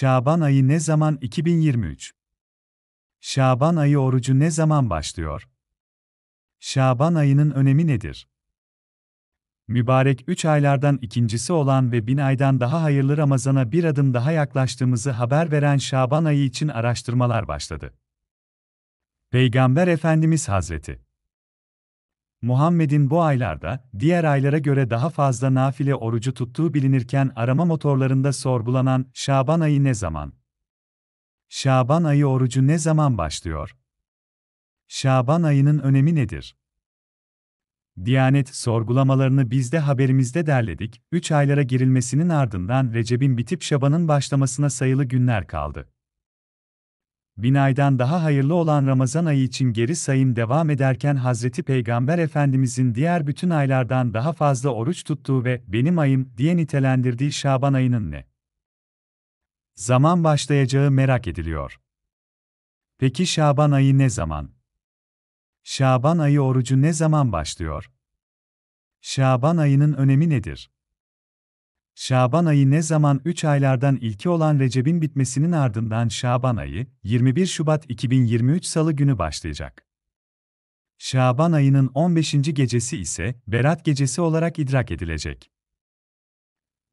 Şaban ayı ne zaman 2023? Şaban ayı orucu ne zaman başlıyor? Şaban ayının önemi nedir? Mübarek üç aylardan ikincisi olan ve bin aydan daha hayırlı Ramazan'a bir adım daha yaklaştığımızı haber veren Şaban ayı için araştırmalar başladı. Peygamber Efendimiz Hazreti Muhammed'in bu aylarda, diğer aylara göre daha fazla nafile orucu tuttuğu bilinirken arama motorlarında sorgulanan Şaban ayı ne zaman? Şaban ayı orucu ne zaman başlıyor? Şaban ayının önemi nedir? Diyanet sorgulamalarını bizde haberimizde derledik, 3 aylara girilmesinin ardından Recep'in bitip Şaban'ın başlamasına sayılı günler kaldı binaydan daha hayırlı olan Ramazan ayı için geri sayım devam ederken Hazreti Peygamber Efendimizin diğer bütün aylardan daha fazla oruç tuttuğu ve benim ayım diye nitelendirdiği Şaban ayının ne? Zaman başlayacağı merak ediliyor. Peki Şaban ayı ne zaman? Şaban ayı orucu ne zaman başlıyor? Şaban ayının önemi nedir? Şaban ayı ne zaman 3 aylardan ilki olan Recep'in bitmesinin ardından Şaban ayı, 21 Şubat 2023 Salı günü başlayacak. Şaban ayının 15. gecesi ise Berat gecesi olarak idrak edilecek.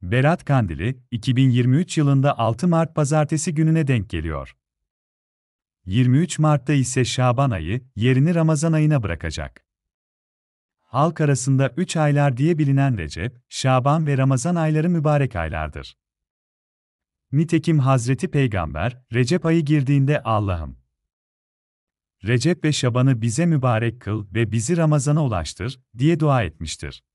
Berat Kandili, 2023 yılında 6 Mart Pazartesi gününe denk geliyor. 23 Mart'ta ise Şaban ayı, yerini Ramazan ayına bırakacak halk arasında üç aylar diye bilinen Recep, Şaban ve Ramazan ayları mübarek aylardır. Nitekim Hazreti Peygamber, Recep ayı girdiğinde Allah'ım, Recep ve Şaban'ı bize mübarek kıl ve bizi Ramazan'a ulaştır, diye dua etmiştir.